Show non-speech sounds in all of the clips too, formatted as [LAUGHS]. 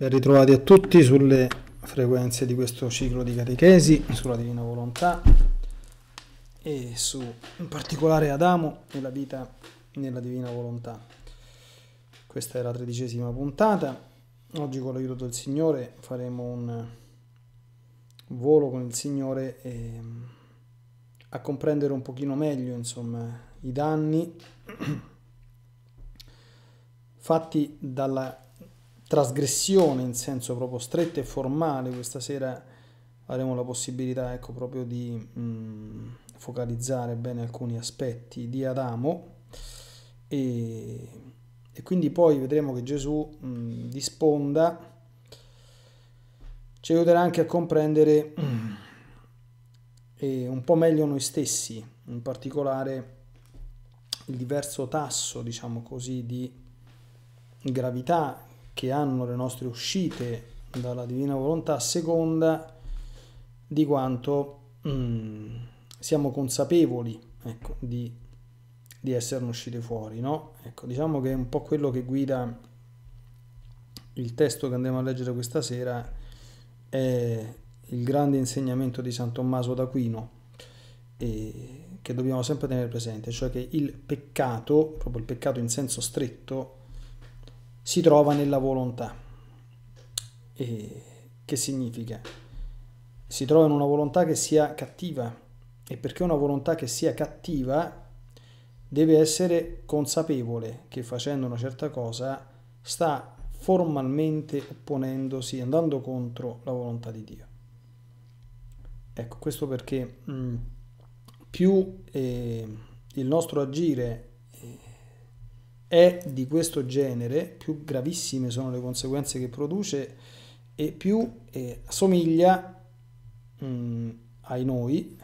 Ben ritrovati a tutti sulle frequenze di questo ciclo di catechesi sulla Divina Volontà e su in particolare Adamo e la vita nella Divina Volontà. Questa è la tredicesima puntata. Oggi con l'aiuto del Signore faremo un volo con il Signore e, mm, a comprendere un pochino meglio insomma, i danni [CLEARS THROAT] fatti dalla trasgressione in senso proprio stretto e formale, questa sera avremo la possibilità ecco, proprio di mh, mm, focalizzare bene alcuni aspetti di Adamo e, e quindi poi vedremo che Gesù mh, mm, disponda, ci aiuterà anche a comprendere mh, un po' meglio noi stessi, in particolare il diverso tasso, diciamo così, di gravità che hanno le nostre uscite dalla divina volontà a seconda di quanto mm, siamo consapevoli ecco, di, di esserne uscite fuori. No? Ecco, diciamo che è un po' quello che guida il testo che andremo a leggere questa sera è il grande insegnamento di San Tommaso d'Aquino che dobbiamo sempre tenere presente, cioè che il peccato, proprio il peccato in senso stretto, si trova nella volontà. E che significa? Si trova in una volontà che sia cattiva e perché una volontà che sia cattiva deve essere consapevole che facendo una certa cosa sta formalmente opponendosi, andando contro la volontà di Dio. Ecco, questo perché mh, mm, più eh, il nostro agire è di questo genere, più gravissime sono le conseguenze che produce e più eh, assomiglia mh, mm, ai noi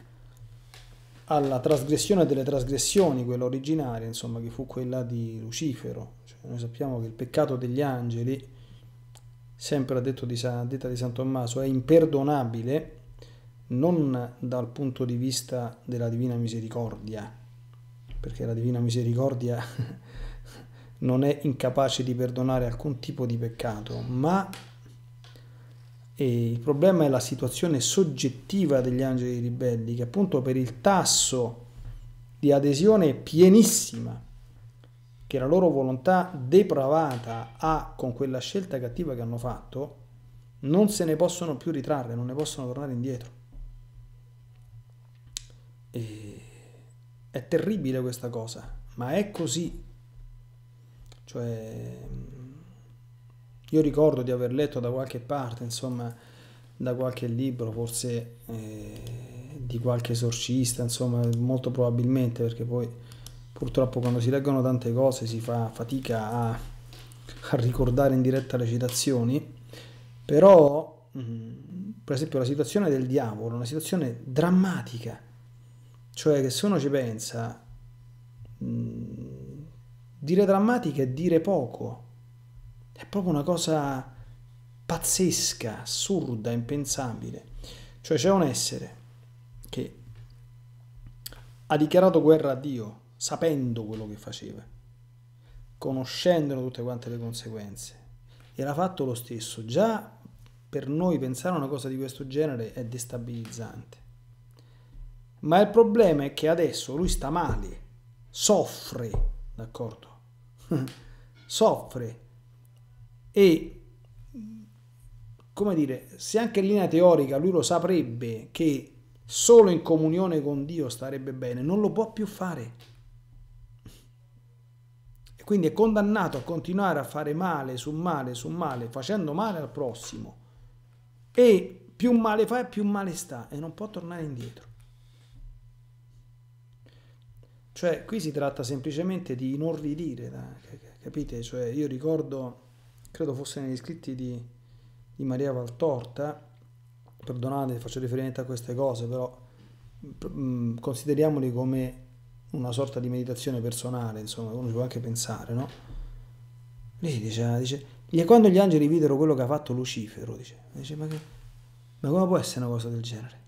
alla trasgressione delle trasgressioni, quella originaria, insomma, che fu quella di Lucifero. Cioè, noi sappiamo che il peccato degli angeli, sempre a, detto di San, detta di San Tommaso, è imperdonabile non dal punto di vista della divina misericordia, perché la divina misericordia [LAUGHS] non è incapace di perdonare alcun tipo di peccato, ma eh, il problema è la situazione soggettiva degli angeli ribelli, che appunto per il tasso di adesione pienissima che la loro volontà depravata ha con quella scelta cattiva che hanno fatto, non se ne possono più ritrarre, non ne possono tornare indietro. E è terribile questa cosa, ma è così. Cioè, io ricordo di aver letto da qualche parte, insomma, da qualche libro, forse eh, di qualche esorcista, insomma, molto probabilmente, perché poi purtroppo quando si leggono tante cose si fa fatica a, a ricordare in diretta le citazioni, però mm, per esempio la situazione del diavolo, una situazione drammatica, cioè che se uno ci pensa... Mm, Dire drammatica è dire poco. È proprio una cosa pazzesca, assurda, impensabile. Cioè c'è un essere che ha dichiarato guerra a Dio sapendo quello che faceva, conoscendone tutte quante le conseguenze. E l'ha fatto lo stesso. Già per noi pensare a una cosa di questo genere è destabilizzante. Ma il problema è che adesso lui sta male, soffre, d'accordo? soffre e come dire, se anche in linea teorica lui lo saprebbe che solo in comunione con Dio starebbe bene, non lo può più fare. E quindi è condannato a continuare a fare male su male su male, facendo male al prossimo. E più male fa e più male sta e non può tornare indietro. Cioè, qui si tratta semplicemente di inorridire, capite? Cioè, io ricordo, credo fosse negli scritti di, di Maria Valtorta, perdonate, faccio riferimento a queste cose, però mm, consideriamoli come una sorta di meditazione personale, insomma, uno ci può anche pensare, no? Lì dice, ah, dice, quando gli angeli videro quello che ha fatto Lucifero, dice, dice ma, che, ma come può essere una cosa del genere?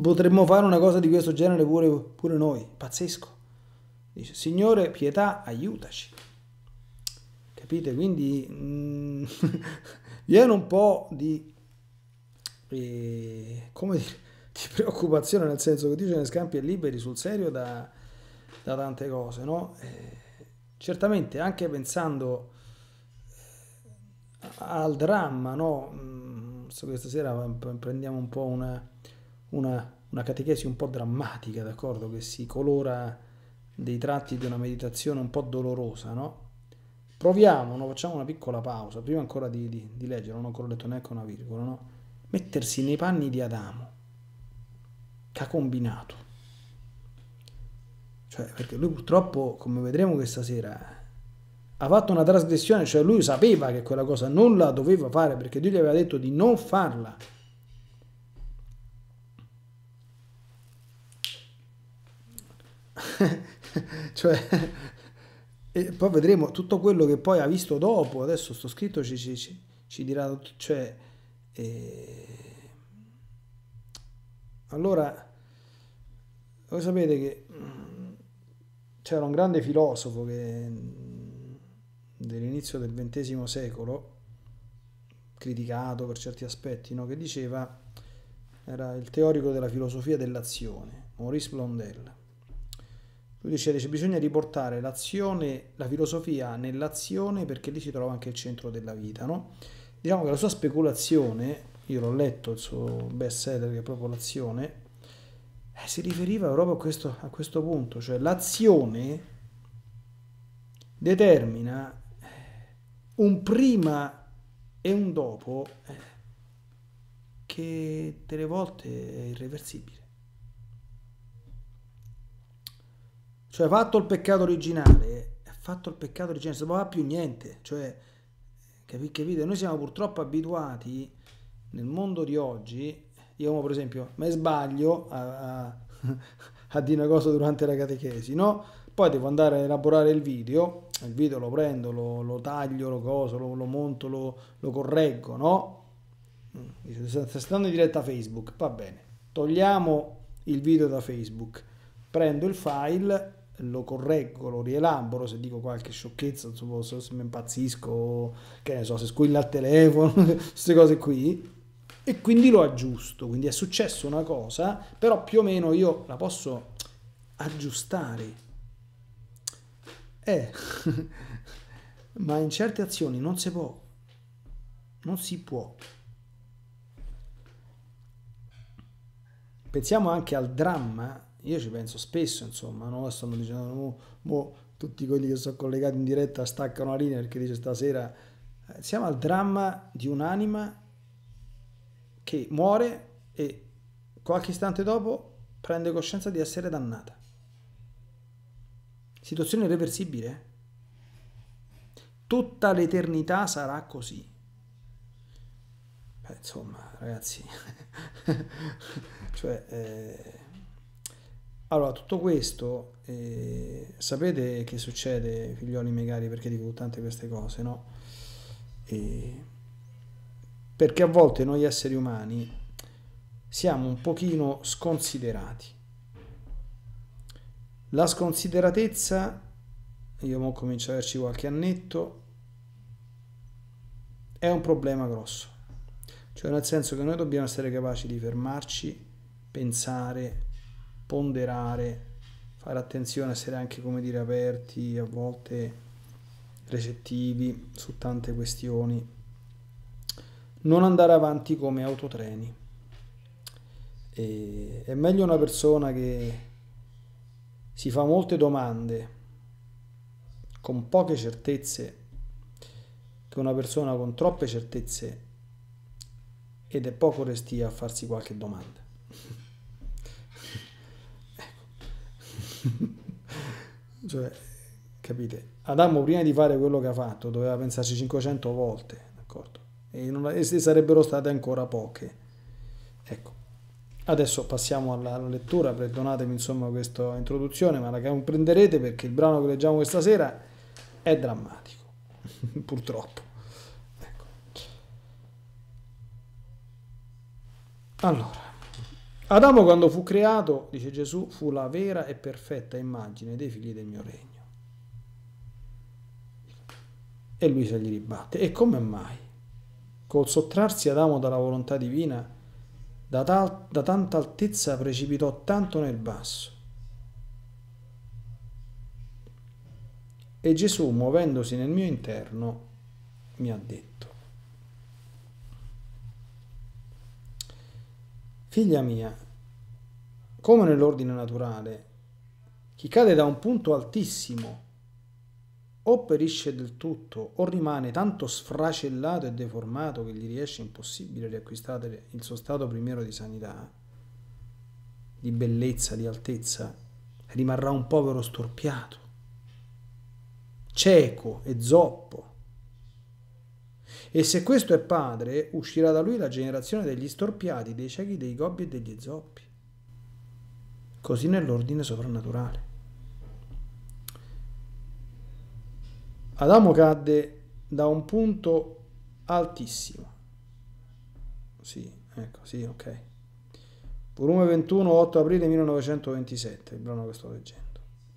potremmo fare una cosa di questo genere pure, pure noi, pazzesco. Dice, Signore, pietà, aiutaci. Capite? Quindi mm, [LAUGHS] viene un po' di, eh, come dire, di preoccupazione, nel senso che Dio ce ne scampi e liberi sul serio da, da tante cose, no? Eh, certamente anche pensando eh, al dramma, no? So, mm, questa sera prendiamo un po' una, una, una catechesi un po' drammatica, d'accordo? Che si colora dei tratti di una meditazione un po' dolorosa, no? Proviamo, no? facciamo una piccola pausa, prima ancora di, di, di leggere, non ho ancora letto neanche una virgola, no? Mettersi nei panni di Adamo, che ha combinato. Cioè, perché lui purtroppo, come vedremo questa sera, ha fatto una trasgressione, cioè lui sapeva che quella cosa non la doveva fare perché Dio gli aveva detto di non farla. cioè, [LAUGHS] e poi vedremo tutto quello che poi ha visto dopo, adesso sto scritto ci, ci, ci dirà, cioè, eh, allora, voi sapete che mm, c'era un grande filosofo che mm, dell'inizio del XX secolo, criticato per certi aspetti, no? che diceva, era il teorico della filosofia dell'azione, Maurice Blondel lui dice, che bisogna riportare l'azione, la filosofia nell'azione perché lì si trova anche il centro della vita, no? Diciamo che la sua speculazione, io l'ho letto, il suo best seller che è proprio l'azione, eh, si riferiva proprio a questo, a questo punto, cioè l'azione determina un prima e un dopo eh, che delle volte è irreversibile. Cioè, fatto il peccato originale, fatto il peccato originale, non si fa più niente. Cioè, capi, capite? Noi siamo purtroppo abituati nel mondo di oggi. Io, per esempio, mi sbaglio a, a, [LAUGHS] a dire una cosa durante la catechesi, no? Poi devo andare a elaborare il video, il video lo prendo, lo, lo taglio, lo coso, lo, lo monto, lo, lo, correggo, no? Sta stando in diretta a Facebook, va bene. Togliamo il video da Facebook, prendo il file lo correggo, lo rielaboro, se dico qualche sciocchezza, insomma, se mi impazzisco, che ne so, se squilla il telefono, [LAUGHS] queste cose qui, e quindi lo aggiusto, quindi è successa una cosa, però più o meno io la posso aggiustare. Eh, [LAUGHS] ma in certe azioni non si può, non si può. Pensiamo anche al dramma io ci penso spesso, insomma, no? stanno dicendo, mo, oh, mo, tutti quelli che sono collegati in diretta staccano la linea perché dice stasera eh, siamo al dramma di un'anima che muore e qualche istante dopo prende coscienza di essere dannata. Situazione irreversibile. Eh? Tutta l'eternità sarà così. Beh, insomma, ragazzi, [LAUGHS] cioè... Eh allora, tutto questo, eh, sapete che succede, figlioli miei cari, perché dico tante queste cose, no? E perché a volte noi esseri umani siamo un pochino sconsiderati. La sconsideratezza, io mo comincio a averci qualche annetto, è un problema grosso. Cioè nel senso che noi dobbiamo essere capaci di fermarci, pensare, ponderare, fare attenzione, essere anche come dire aperti, a volte recettivi su tante questioni. Non andare avanti come autotreni. E, è meglio una persona che si fa molte domande con poche certezze che una persona con troppe certezze ed è poco restia a farsi qualche domanda. [LAUGHS] cioè, capite? Adamo prima di fare quello che ha fatto doveva pensarci 500 volte, d'accordo? E, non, e sarebbero state ancora poche. Ecco, adesso passiamo alla, alla lettura, perdonatemi insomma questa introduzione, ma la comprenderete perché il brano che leggiamo questa sera è drammatico, [LAUGHS] purtroppo. Ecco. Allora. Adamo quando fu creato, dice Gesù, fu la vera e perfetta immagine dei figli del mio regno. E lui se gli ribatte. E come mai? Col sottrarsi Adamo dalla volontà divina, da, tal, da tanta altezza precipitò tanto nel basso. E Gesù, muovendosi nel mio interno, mi ha detto. Figlia mia, come nell'ordine naturale, chi cade da un punto altissimo o perisce del tutto o rimane tanto sfracellato e deformato che gli riesce impossibile riacquistare il suo stato primiero di sanità, di bellezza, di altezza, rimarrà un povero storpiato, cieco e zoppo e se questo è padre, uscirà da lui la generazione degli storpiati, dei ciechi, dei gobbi e degli zoppi. Così nell'ordine soprannaturale. Adamo cadde da un punto altissimo. Sì, ecco, sì, ok. Volume 21, 8 aprile 1927, il brano che sto leggendo.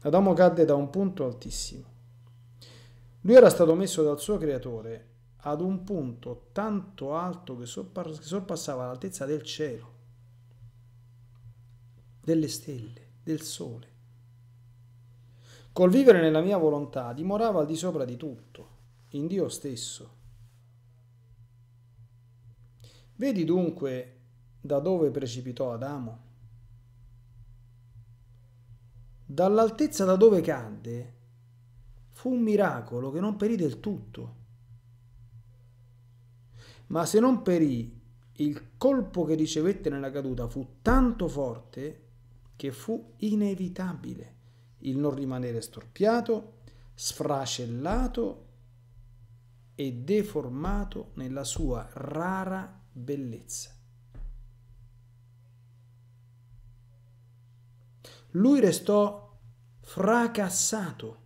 Adamo cadde da un punto altissimo. Lui era stato messo dal suo creatore ad un punto tanto alto che, sorpassava l'altezza del cielo, delle stelle, del sole. Col vivere nella mia volontà dimorava al di sopra di tutto, in Dio stesso. Vedi dunque da dove precipitò Adamo. Dall'altezza da dove cadde fu un miracolo che non perì del tutto ma se non perì, il colpo che ricevette nella caduta fu tanto forte che fu inevitabile il non rimanere storpiato, sfracellato e deformato nella sua rara bellezza. Lui restò fracassato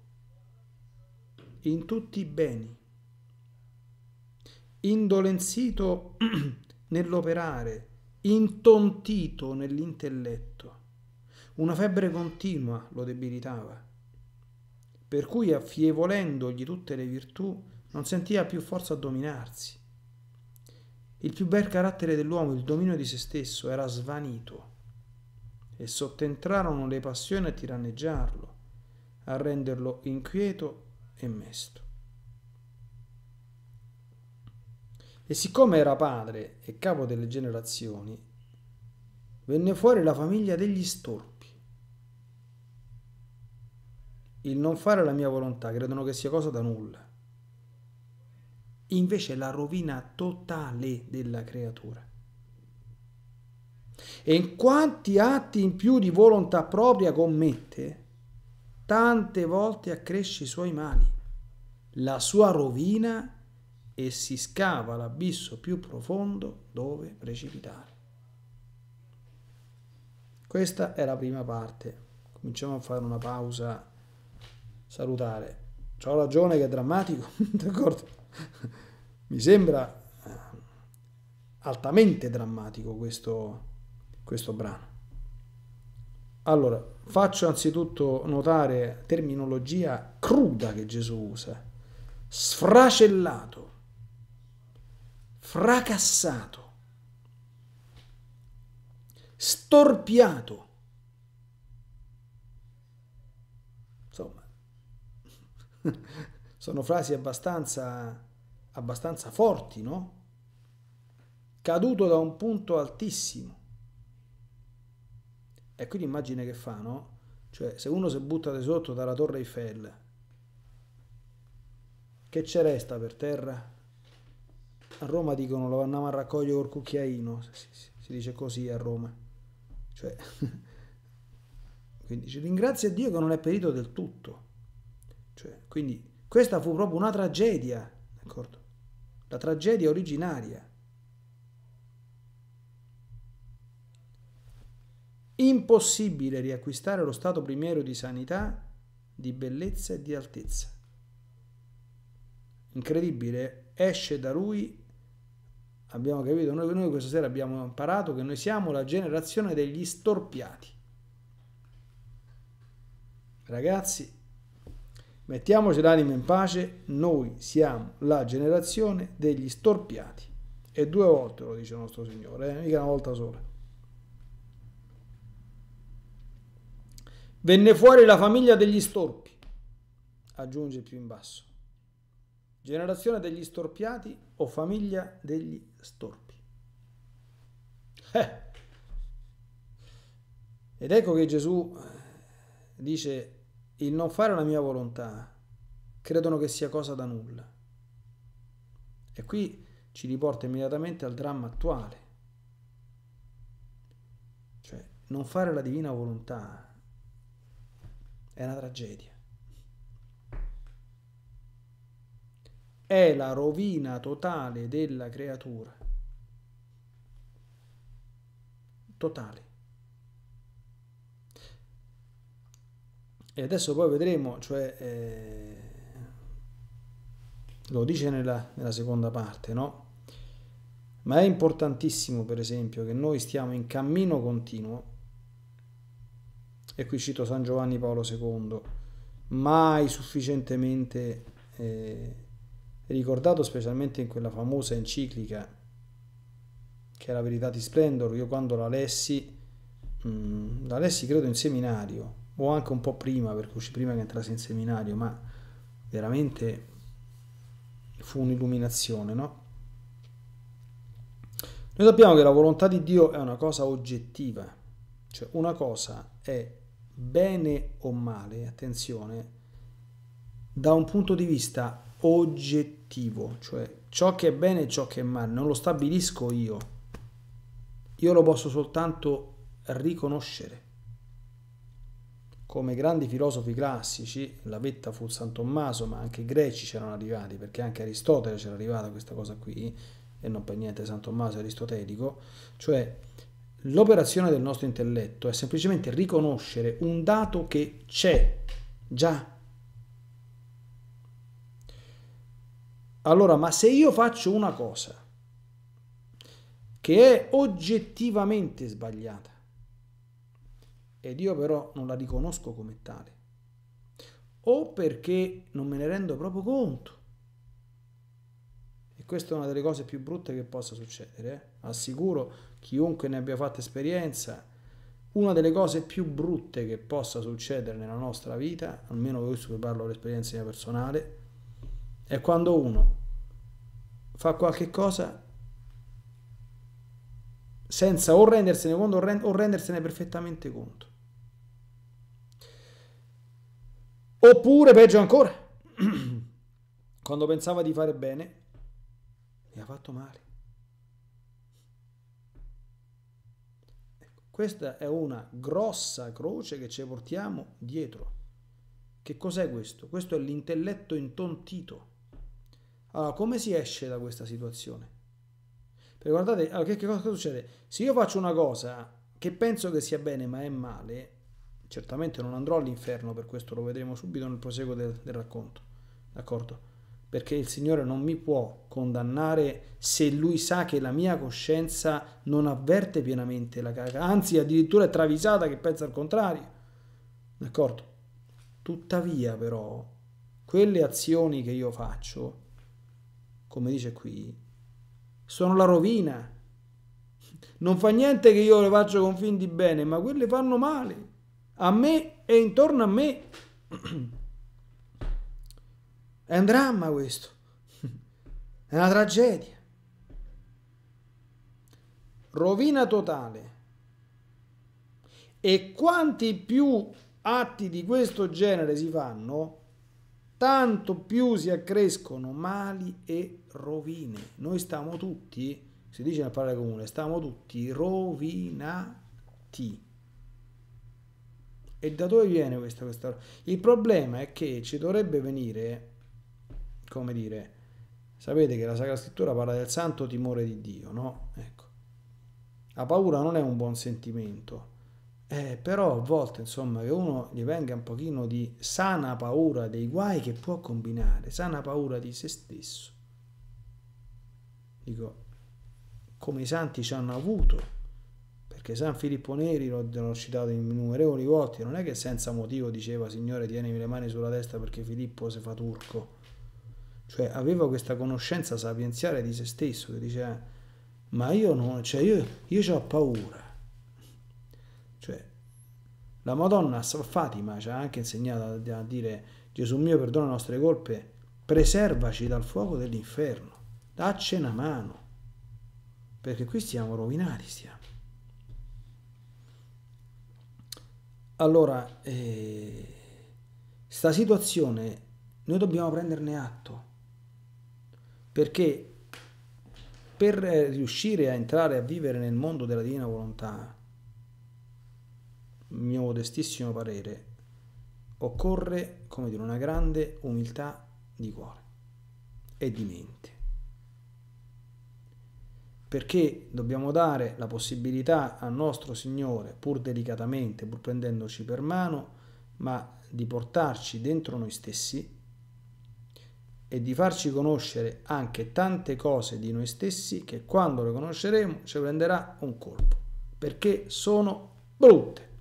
in tutti i beni indolenzito [CLEARS THROAT] nell'operare, intontito nell'intelletto. Una febbre continua lo debilitava, per cui affievolendogli tutte le virtù non sentiva più forza a dominarsi. Il più bel carattere dell'uomo, il dominio di se stesso, era svanito e sottentrarono le passioni a tiranneggiarlo, a renderlo inquieto e mesto. E siccome era padre e capo delle generazioni, venne fuori la famiglia degli storpi. Il non fare la mia volontà credono che sia cosa da nulla. Invece è la rovina totale della creatura. E in quanti atti in più di volontà propria commette, tante volte accresce i suoi mali, la sua rovina è e si scava l'abisso più profondo dove precipitare. Questa è la prima parte. Cominciamo a fare una pausa salutare. C'ho ragione che è drammatico, [LAUGHS] d'accordo? Mi sembra eh, altamente drammatico questo, questo brano. Allora, faccio anzitutto notare terminologia cruda che Gesù usa. Sfracellato, fracassato, storpiato. Insomma, [LAUGHS] sono frasi abbastanza, abbastanza forti, no? Caduto da un punto altissimo. E qui l'immagine che fa, no? Cioè, se uno si butta di sotto dalla torre Eiffel, che ci resta per terra? A Roma dicono lo andiamo a raccogliere col cucchiaino, si, si, si dice così a Roma. Cioè, [LAUGHS] quindi ringrazia Dio che non è perito del tutto. Cioè, quindi questa fu proprio una tragedia, d'accordo? La tragedia originaria. Impossibile riacquistare lo stato primiero di sanità, di bellezza e di altezza. Incredibile, esce da lui abbiamo capito, noi, noi questa sera abbiamo imparato che noi siamo la generazione degli storpiati. Ragazzi, mettiamoci l'anima in pace, noi siamo la generazione degli storpiati. E due volte lo dice il nostro Signore, eh? mica una volta sola. Venne fuori la famiglia degli storpi, aggiunge più in basso. Generazione degli storpiati o famiglia degli storpiati storpi. Eh. Ed ecco che Gesù eh, dice, il non fare la mia volontà, credono che sia cosa da nulla. E qui ci riporta immediatamente al dramma attuale. Cioè, non fare la divina volontà è una tragedia. è la rovina totale della creatura. Totale. E adesso poi vedremo, cioè, eh, lo dice nella, nella seconda parte, no? Ma è importantissimo, per esempio, che noi stiamo in cammino continuo, e qui cito San Giovanni Paolo II, mai sufficientemente eh, ricordato specialmente in quella famosa enciclica che è la verità di Splendor, io quando la lessi, mh, mm, la lessi credo in seminario o anche un po' prima perché uscì prima che entrassi in seminario, ma veramente fu un'illuminazione, no? Noi sappiamo che la volontà di Dio è una cosa oggettiva, cioè una cosa è bene o male, attenzione, da un punto di vista oggettivo, cioè ciò che è bene e ciò che è male, non lo stabilisco io, io lo posso soltanto riconoscere. Come grandi filosofi classici, la vetta fu San Tommaso, ma anche i greci c'erano arrivati, perché anche Aristotele c'era arrivata questa cosa qui, e non per niente San Tommaso è aristotelico, cioè l'operazione del nostro intelletto è semplicemente riconoscere un dato che c'è già Allora, ma se io faccio una cosa che è oggettivamente sbagliata ed io però non la riconosco come tale, o perché non me ne rendo proprio conto, e questa è una delle cose più brutte che possa succedere, eh? assicuro chiunque ne abbia fatta esperienza, una delle cose più brutte che possa succedere nella nostra vita, almeno questo che parlo dell'esperienza mia personale, è quando uno fa qualche cosa senza o rendersene conto o rendersene perfettamente conto. Oppure, peggio ancora, [CLEARS THROAT] quando pensava di fare bene, gli ha fatto male. Ecco, questa è una grossa croce che ci portiamo dietro. Che cos'è questo? Questo è l'intelletto intontito allora, come si esce da questa situazione? Perché guardate, allora, che, che cosa succede? Se io faccio una cosa che penso che sia bene ma è male, certamente non andrò all'inferno per questo, lo vedremo subito nel proseguo del, del racconto, d'accordo? Perché il Signore non mi può condannare se Lui sa che la mia coscienza non avverte pienamente la carica, anzi addirittura è travisata che pensa al contrario, d'accordo? Tuttavia però, quelle azioni che io faccio come dice qui, sono la rovina. Non fa niente che io le faccio con fin di bene, ma quelle fanno male a me e intorno a me. È un dramma questo, è una tragedia. Rovina totale. E quanti più atti di questo genere si fanno, tanto più si accrescono mali e rovine. Noi stiamo tutti, si dice nella parola comune, stiamo tutti rovinati. E da dove viene questa questo? Il problema è che ci dovrebbe venire, come dire, sapete che la Sacra Scrittura parla del santo timore di Dio, no? Ecco. La paura non è un buon sentimento, eh, però a volte, insomma, che uno gli venga un pochino di sana paura dei guai che può combinare, sana paura di se stesso. Dico, come i santi ci hanno avuto, perché San Filippo Neri, l'ho, l'ho citato innumerevoli volte, non è che senza motivo diceva Signore tienimi le mani sulla testa perché Filippo si fa turco. Cioè aveva questa conoscenza sapienziale di se stesso che diceva ma io non, cioè io, io ho paura la Madonna a Fatima ci ha anche insegnato a dire Gesù mio perdona le nostre colpe, preservaci dal fuoco dell'inferno, dacci una mano, perché qui siamo rovinati, stiamo. Allora, eh, situazione noi dobbiamo prenderne atto, perché per eh, riuscire a entrare a vivere nel mondo della divina volontà, mio modestissimo parere, occorre, come dire, una grande umiltà di cuore e di mente. Perché dobbiamo dare la possibilità al nostro Signore, pur delicatamente, pur prendendoci per mano, ma di portarci dentro noi stessi e di farci conoscere anche tante cose di noi stessi che quando le conosceremo ci prenderà un colpo, perché sono brutte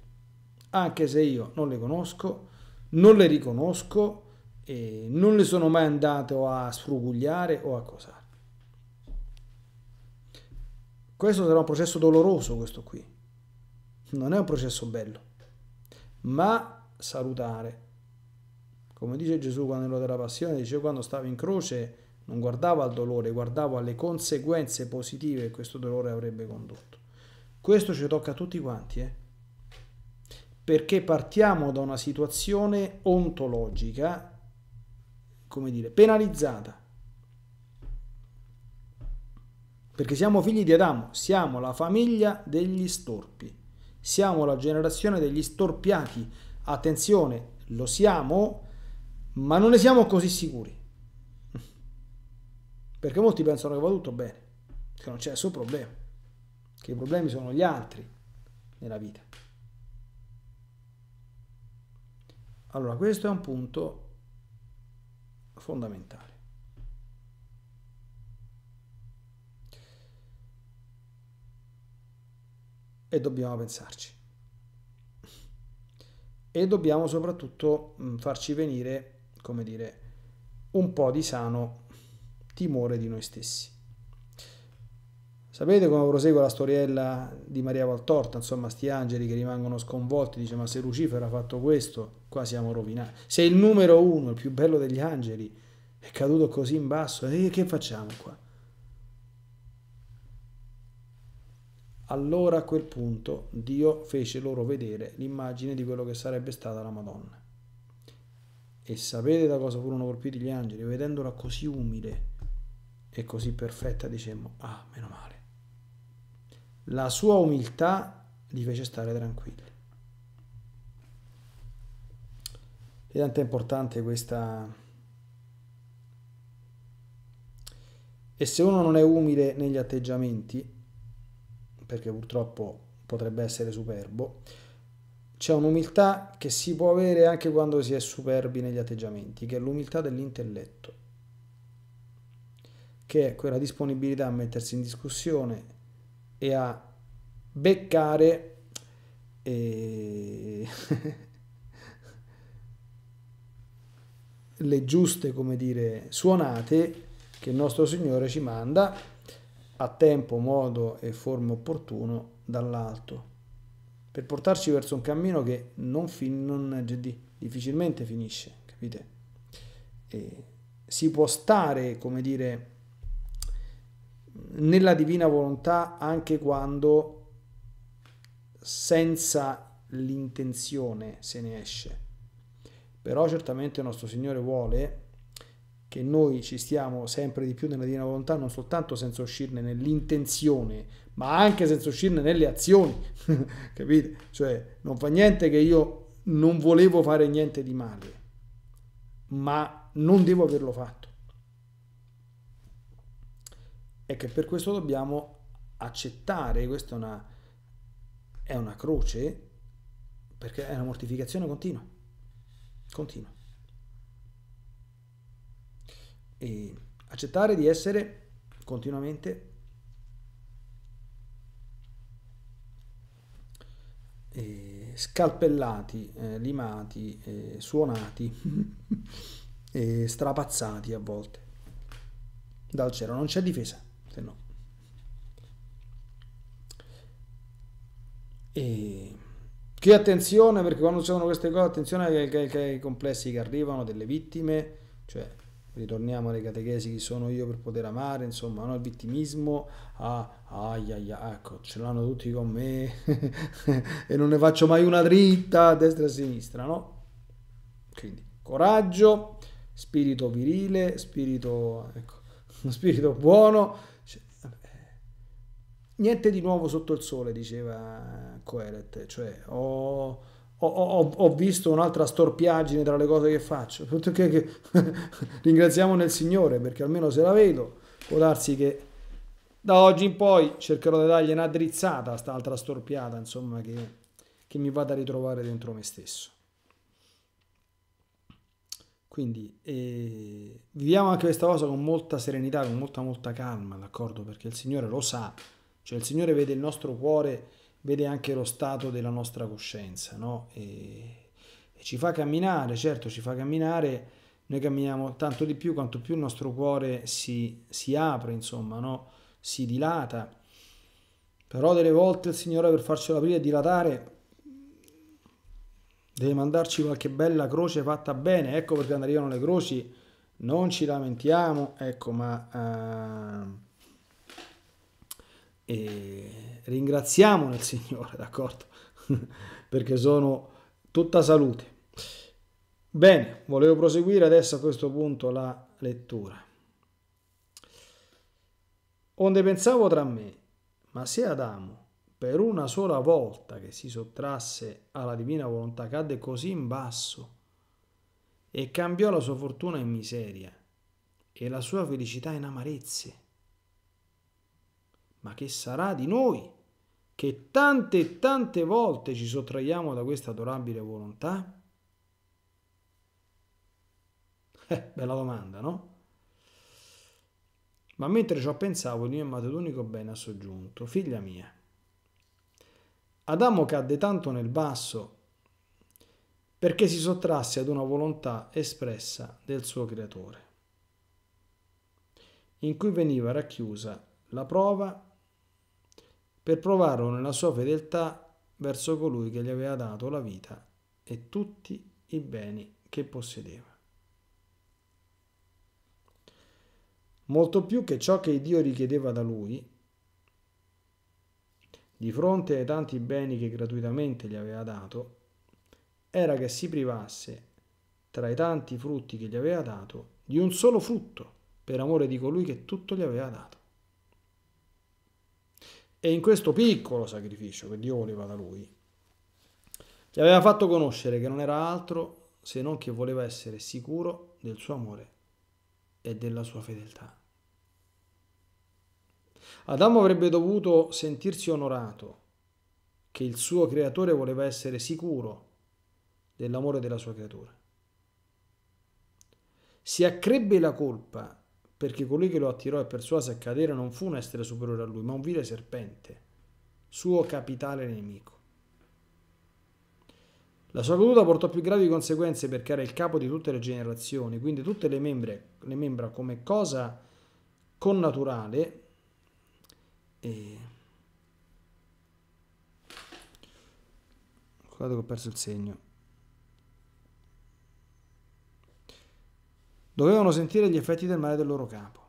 anche se io non le conosco, non le riconosco, e non le sono mai andato a sfrugugliare o a cosare. Questo sarà un processo doloroso, questo qui. Non è un processo bello. Ma salutare. Come dice Gesù quando della passione, dice quando stavo in croce non guardavo al dolore, guardavo alle conseguenze positive che questo dolore avrebbe condotto. Questo ci tocca a tutti quanti, eh? perché partiamo da una situazione ontologica, come dire, penalizzata. Perché siamo figli di Adamo, siamo la famiglia degli storpi, siamo la generazione degli storpiati. Attenzione, lo siamo, ma non ne siamo così sicuri. Perché molti pensano che va tutto bene, che non c'è nessun problema, che i problemi sono gli altri nella vita. Allora, questo è un punto fondamentale. E dobbiamo pensarci. E dobbiamo soprattutto mm, farci venire, come dire, un po' di sano timore di noi stessi. Sapete come prosegue la storiella di Maria Valtorta? Insomma, sti angeli che rimangono sconvolti, dice ma se Lucifero ha fatto questo, qua siamo rovinati. Se il numero uno, il più bello degli angeli, è caduto così in basso, e eh, che facciamo qua? Allora a quel punto Dio fece loro vedere l'immagine di quello che sarebbe stata la Madonna. E sapete da cosa furono colpiti gli angeli? Vedendola così umile e così perfetta, dicemmo, ah, meno male. La sua umiltà li fece stare tranquilli. E tanto è importante questa... E se uno non è umile negli atteggiamenti, perché purtroppo potrebbe essere superbo, c'è un'umiltà che si può avere anche quando si è superbi negli atteggiamenti, che è l'umiltà dell'intelletto, che è quella disponibilità a mettersi in discussione e a beccare eh, [LAUGHS] le giuste, come dire, suonate che il nostro Signore ci manda a tempo, modo e forma opportuno dall'alto per portarci verso un cammino che non, fin, non difficilmente finisce, capite? E si può stare, come dire, nella divina volontà anche quando senza l'intenzione se ne esce. Però certamente il nostro Signore vuole che noi ci stiamo sempre di più nella divina volontà, non soltanto senza uscirne nell'intenzione, ma anche senza uscirne nelle azioni. [LAUGHS] Capite? Cioè, non fa niente che io non volevo fare niente di male, ma non devo averlo fatto e che per questo dobbiamo accettare, questa è una, è una croce, perché è una mortificazione continua, continua. E accettare di essere continuamente eh, scalpellati, eh, limati, eh, suonati, [LAUGHS] strapazzati a volte dal cielo, non c'è difesa. E che attenzione, perché quando succedono queste cose, attenzione ai, che, che complessi che arrivano, delle vittime, cioè ritorniamo alle catechesi chi sono io per poter amare, insomma, no? il vittimismo, ah, ai, ai, ai, ecco, ce l'hanno tutti con me [LAUGHS] e non ne faccio mai una dritta a destra e a sinistra, no? Quindi coraggio, spirito virile, spirito, ecco, [LAUGHS] spirito buono, niente di nuovo sotto il sole, diceva Coelet, cioè ho, ho, ho, ho visto un'altra storpiaggine tra le cose che faccio, [LAUGHS] ringraziamo nel Signore perché almeno se la vedo può darsi che da oggi in poi cercherò di dargli una drizzata a sta storpiata, insomma, che, che mi vada a ritrovare dentro me stesso. Quindi eh, viviamo anche questa cosa con molta serenità, con molta molta calma, d'accordo? Perché il Signore lo sa cioè il Signore vede il nostro cuore, vede anche lo stato della nostra coscienza, no? E, e ci fa camminare, certo ci fa camminare, noi camminiamo tanto di più quanto più il nostro cuore si, si apre, insomma, no? Si dilata. Però delle volte il Signore per farcelo aprire e dilatare deve mandarci qualche bella croce fatta bene, ecco perché quando arrivano le croci non ci lamentiamo, ecco, ma... Uh e ringraziamo il Signore, d'accordo? [LAUGHS] Perché sono tutta salute. Bene, volevo proseguire adesso a questo punto la lettura. Onde pensavo tra me, ma se Adamo per una sola volta che si sottrasse alla divina volontà cadde così in basso e cambiò la sua fortuna in miseria e la sua felicità in amarezze ma che sarà di noi, che tante e tante volte ci sottraiamo da questa adorabile volontà? Eh, bella domanda, no? Ma mentre ciò pensavo, il mio amato ed unico bene ha soggiunto, figlia mia, Adamo cadde tanto nel basso perché si sottrasse ad una volontà espressa del suo creatore, in cui veniva racchiusa la prova per provarlo nella sua fedeltà verso colui che gli aveva dato la vita e tutti i beni che possedeva. Molto più che ciò che Dio richiedeva da lui, di fronte ai tanti beni che gratuitamente gli aveva dato, era che si privasse, tra i tanti frutti che gli aveva dato, di un solo frutto, per amore di colui che tutto gli aveva dato. E in questo piccolo sacrificio che Dio voleva da lui, gli aveva fatto conoscere che non era altro se non che voleva essere sicuro del suo amore e della sua fedeltà. Adamo avrebbe dovuto sentirsi onorato che il suo creatore voleva essere sicuro dell'amore della sua creatura. Si accrebbe la colpa perché colui che lo attirò e persuase a cadere non fu un essere superiore a lui, ma un vile serpente, suo capitale nemico. La sua caduta portò più gravi conseguenze perché era il capo di tutte le generazioni, quindi tutte le, membre, le membra come cosa connaturale e... Guarda che ho perso il segno. dovevano sentire gli effetti del male del loro capo.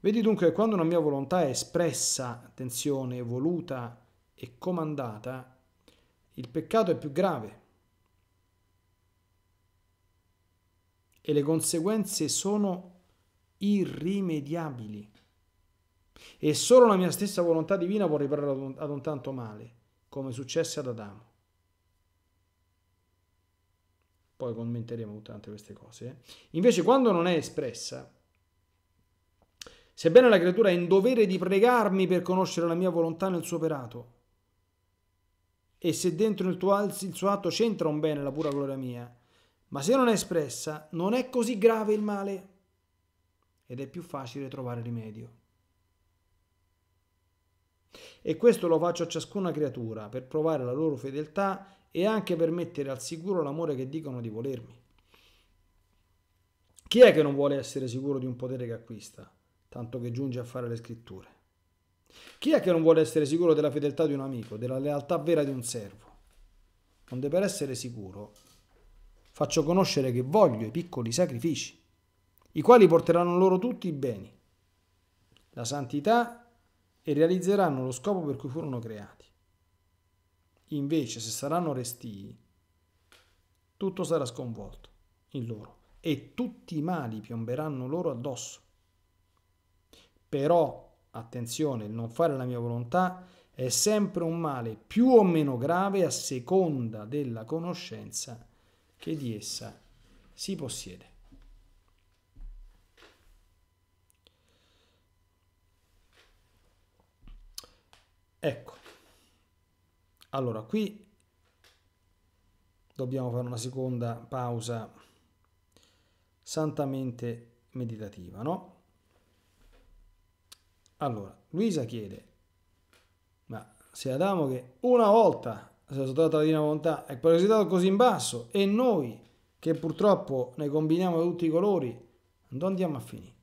Vedi dunque che quando una mia volontà è espressa, attenzione, voluta e comandata, il peccato è più grave e le conseguenze sono irrimediabili. E solo la mia stessa volontà divina può riparare ad un, ad un tanto male, come successe ad Adamo. poi commenteremo tutte tante queste cose. Invece quando non è espressa, sebbene la creatura è in dovere di pregarmi per conoscere la mia volontà nel suo operato, e se dentro il, tuo, il suo atto c'entra un bene, la pura gloria mia, ma se non è espressa, non è così grave il male ed è più facile trovare rimedio. E questo lo faccio a ciascuna creatura per provare la loro fedeltà e anche per mettere al sicuro l'amore che dicono di volermi. Chi è che non vuole essere sicuro di un potere che acquista, tanto che giunge a fare le scritture? Chi è che non vuole essere sicuro della fedeltà di un amico, della lealtà vera di un servo? Onde per essere sicuro faccio conoscere che voglio i piccoli sacrifici, i quali porteranno loro tutti i beni, la santità e realizzeranno lo scopo per cui furono creati. Invece se saranno restii, tutto sarà sconvolto in loro e tutti i mali piomberanno loro addosso. Però, attenzione, il non fare la mia volontà è sempre un male più o meno grave a seconda della conoscenza che di essa si possiede. Ecco, allora qui dobbiamo fare una seconda pausa santamente meditativa, no? Allora, Luisa chiede, ma se Adamo che una volta si è sottratto alla divina volontà è parasitato così in basso e noi che purtroppo ne combiniamo tutti i colori, non andiamo a finire?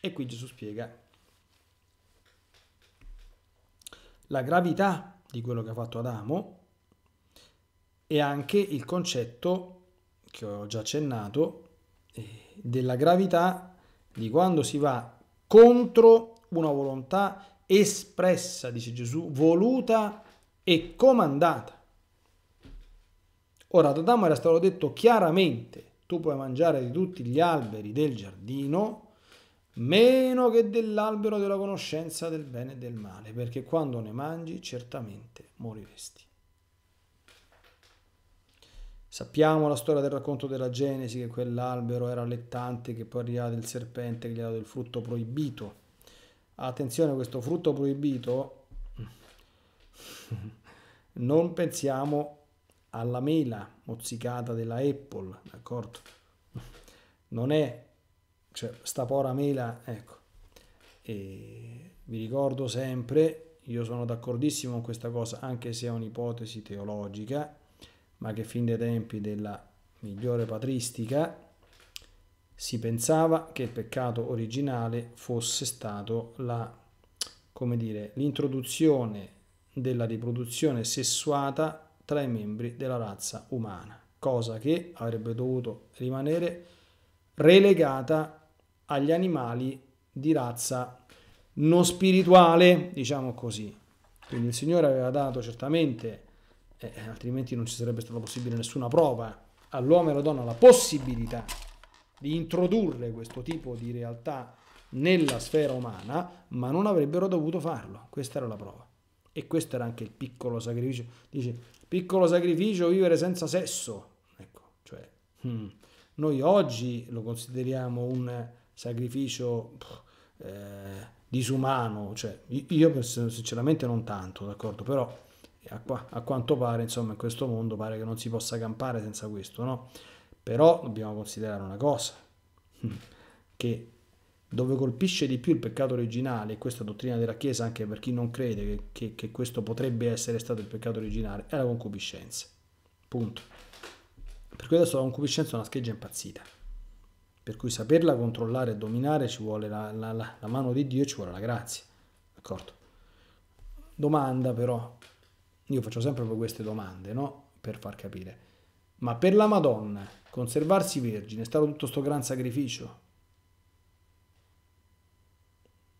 E qui Gesù spiega la gravità di quello che ha fatto Adamo e anche il concetto che ho già accennato eh, della gravità di quando si va contro una volontà espressa, dice Gesù, voluta e comandata. Ora, ad Adamo era stato detto chiaramente, tu puoi mangiare di tutti gli alberi del giardino, meno che dell'albero della conoscenza del bene e del male, perché quando ne mangi certamente moriresti. Sappiamo la storia del racconto della Genesi, che quell'albero era allettante, che poi arriva il serpente che gli ha dato il frutto proibito. Attenzione, questo frutto proibito, [LAUGHS] non pensiamo alla mela mozzicata della Apple, d'accordo? Non è cioè, sta pora mela, ecco. E vi ricordo sempre, io sono d'accordissimo con questa cosa, anche se è un'ipotesi teologica, ma che fin dai tempi della migliore patristica si pensava che il peccato originale fosse stato la, come dire, l'introduzione della riproduzione sessuata tra i membri della razza umana, cosa che avrebbe dovuto rimanere relegata agli animali di razza non spirituale, diciamo così. Quindi il Signore aveva dato certamente, eh, eh altrimenti non ci sarebbe stata possibile nessuna prova, eh, all'uomo e alla donna la possibilità di introdurre questo tipo di realtà nella sfera umana, ma non avrebbero dovuto farlo. Questa era la prova. E questo era anche il piccolo sacrificio. Dice, piccolo sacrificio vivere senza sesso. Ecco, cioè, hmm. noi oggi lo consideriamo un sacrificio pff, eh, disumano, cioè, io sinceramente non tanto, d'accordo, però a, a, quanto pare, insomma, in questo mondo pare che non si possa campare senza questo, no? Però dobbiamo considerare una cosa, [LAUGHS] che dove colpisce di più il peccato originale, e questa dottrina della Chiesa anche per chi non crede che, che, che questo potrebbe essere stato il peccato originale, è la concupiscenza. Punto. Per questo la concupiscenza è una scheggia impazzita. Per cui saperla controllare e dominare ci vuole la, la, la mano di Dio, ci vuole la grazia. D'accordo? Domanda però, io faccio sempre queste domande, no? Per far capire. Ma per la Madonna, conservarsi vergine è stato tutto questo gran sacrificio?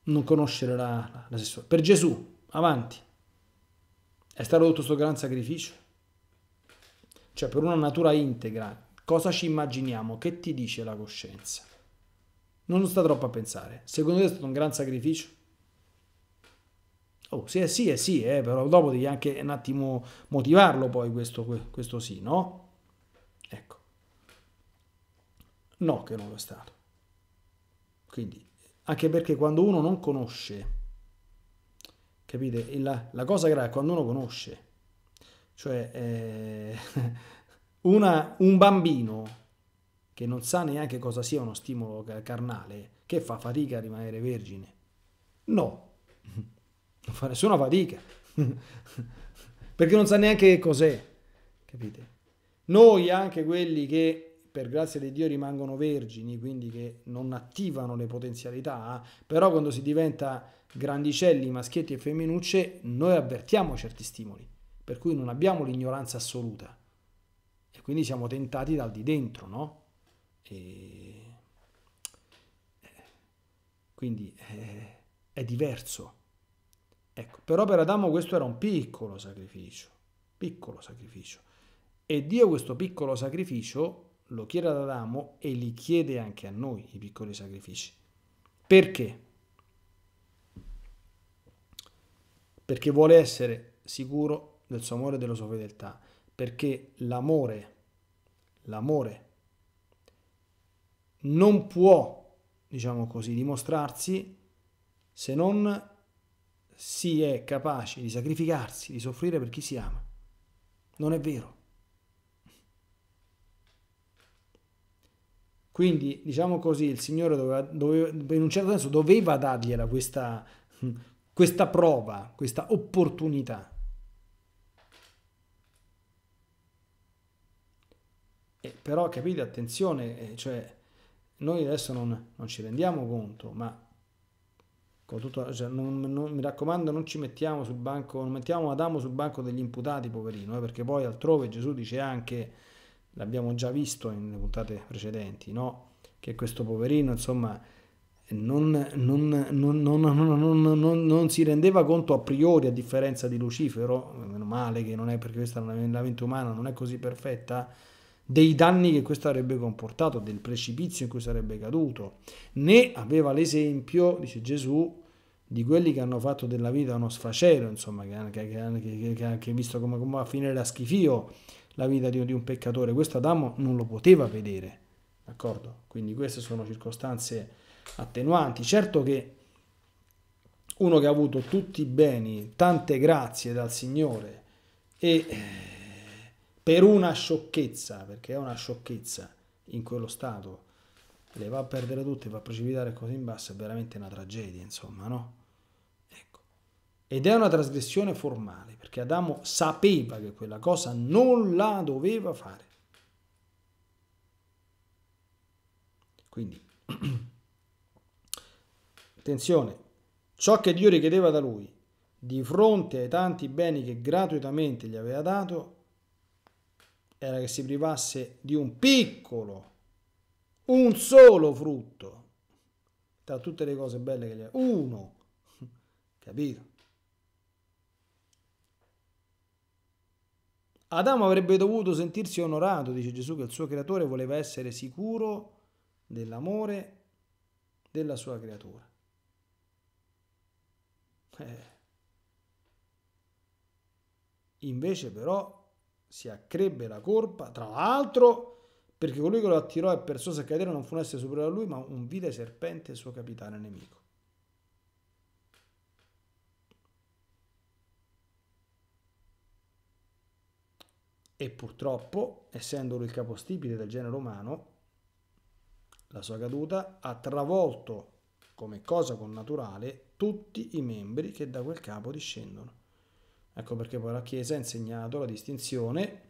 Non conoscere la, la, la sessualità. Per Gesù, avanti. È stato tutto questo gran sacrificio? Cioè per una natura integra cosa ci immaginiamo? Che ti dice la coscienza? Non sta troppo a pensare. Secondo te è stato un gran sacrificio? Oh, sì, eh, sì, eh, sì, eh, però dopo devi anche un attimo motivarlo poi questo, questo sì, no? Ecco. No che non lo è stato. Quindi, anche perché quando uno non conosce, capite? La, la cosa grave è quando uno conosce. Cioè... Eh, [LAUGHS] una, un bambino che non sa neanche cosa sia uno stimolo carnale, che fa fatica a rimanere vergine? No, [LAUGHS] non fa nessuna fatica, [LAUGHS] perché non sa neanche che cos'è, capite? Noi, anche quelli che per grazia di Dio rimangono vergini, quindi che non attivano le potenzialità, però quando si diventa grandicelli, maschietti e femminucce, noi avvertiamo certi stimoli, per cui non abbiamo l'ignoranza assoluta. E quindi siamo tentati dal di dentro, no? E... Eh, quindi eh, è diverso. Ecco, però per Adamo questo era un piccolo sacrificio, piccolo sacrificio. E Dio questo piccolo sacrificio lo chiede ad Adamo e li chiede anche a noi i piccoli sacrifici. Perché? Perché vuole essere sicuro del suo amore e della sua fedeltà perché l'amore, l'amore non può, diciamo così, dimostrarsi se non si è capaci di sacrificarsi, di soffrire per chi si ama. Non è vero. Quindi, diciamo così, il Signore doveva, doveva, in un certo senso doveva dargliela questa, [LAUGHS] questa prova, questa opportunità. Eh, però capite, attenzione, eh, cioè, noi adesso non, non, ci rendiamo conto, ma con tutto, cioè, non, non, mi raccomando non ci mettiamo sul banco, non mettiamo Adamo sul banco degli imputati, poverino, eh, perché poi altrove Gesù dice anche, l'abbiamo già visto nelle puntate precedenti, no? che questo poverino, insomma, non, non, non, non, si rendeva conto a priori, a differenza di Lucifero, meno male che non è perché questa è una mente umana, non è così perfetta, dei danni che questo avrebbe comportato, del precipizio in cui sarebbe caduto, né aveva l'esempio, dice Gesù, di quelli che hanno fatto della vita uno sfacelo, insomma, che hanno, che visto come, come va a finire la schifio la vita di, di un peccatore. Questo Adamo non lo poteva vedere, d'accordo? Quindi queste sono circostanze attenuanti. Certo che uno che ha avuto tutti i beni, tante grazie dal Signore e per una sciocchezza, perché è una sciocchezza in quello stato, le va a perdere tutte, va a precipitare così in basso, è veramente una tragedia, insomma, no? Ecco. Ed è una trasgressione formale, perché Adamo sapeva che quella cosa non la doveva fare. Quindi, [CLEARS THROAT] attenzione, ciò che Dio richiedeva da lui, di fronte ai tanti beni che gratuitamente gli aveva dato, era che si privasse di un piccolo, un solo frutto, tra tutte le cose belle che gli ha, uno, [LAUGHS] capito? Adamo avrebbe dovuto sentirsi onorato, dice Gesù, che il suo creatore voleva essere sicuro dell'amore della sua creatura. Eh. Invece però si accrebbe la colpa, tra l'altro perché colui che lo attirò e persuase a cadere non fu un essere superiore a lui, ma un vile serpente, il suo capitano nemico. E purtroppo, essendo lui il capostipite del genere umano, la sua caduta ha travolto come cosa connaturale tutti i membri che da quel capo discendono. Ecco perché poi la Chiesa ha insegnato la distinzione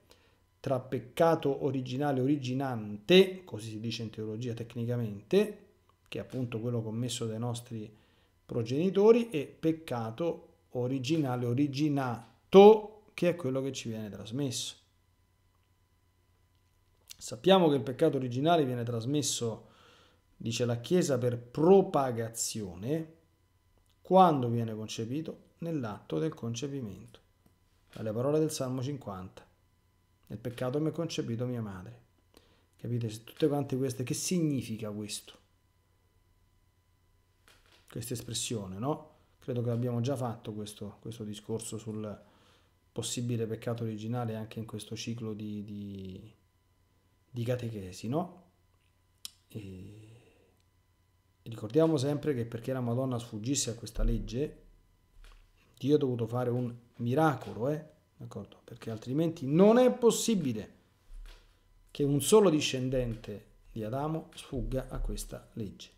tra peccato originale originante, così si dice in teologia tecnicamente, che è appunto quello commesso dai nostri progenitori, e peccato originale originato, che è quello che ci viene trasmesso. Sappiamo che il peccato originale viene trasmesso, dice la Chiesa, per propagazione quando viene concepito nell'atto del concepimento alle parole del Salmo 50. Nel peccato mi ha concepito mia madre. Capite? Se tutte quante queste, che significa questo? Questa espressione, no? Credo che abbiamo già fatto questo, questo discorso sul possibile peccato originale anche in questo ciclo di, di, di catechesi, no? E ricordiamo sempre che perché la Madonna sfuggisse a questa legge, Dio ha dovuto fare un miracolo, eh? D'accordo? Perché altrimenti non è possibile che un solo discendente di Adamo sfugga a questa legge.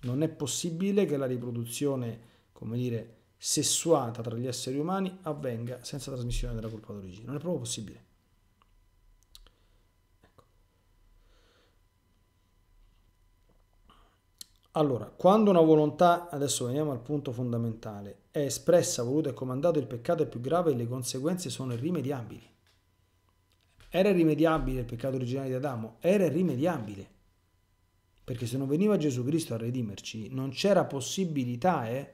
Non è possibile che la riproduzione, come dire, sessuata tra gli esseri umani avvenga senza trasmissione della colpa d'origine. Non è proprio possibile. Allora, quando una volontà, adesso veniamo al punto fondamentale, è espressa, voluta e comandata, il peccato è più grave e le conseguenze sono irrimediabili. Era irrimediabile il peccato originale di Adamo? Era irrimediabile. Perché se non veniva Gesù Cristo a redimerci, non c'era possibilità, eh?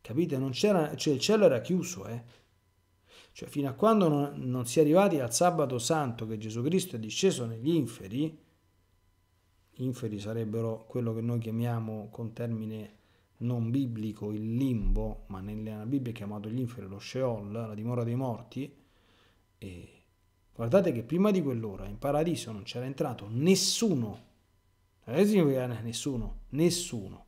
Capite? Non c'era, cioè il cielo era chiuso, eh? Cioè fino a quando non, non si è arrivati al sabato santo che Gesù Cristo è disceso negli inferi, inferi sarebbero quello che noi chiamiamo con termine non biblico il limbo, ma nella Bibbia è chiamato gli inferi lo Sheol, la dimora dei morti. E guardate che prima di quell'ora in paradiso non c'era entrato nessuno. nessuno? Nessuno.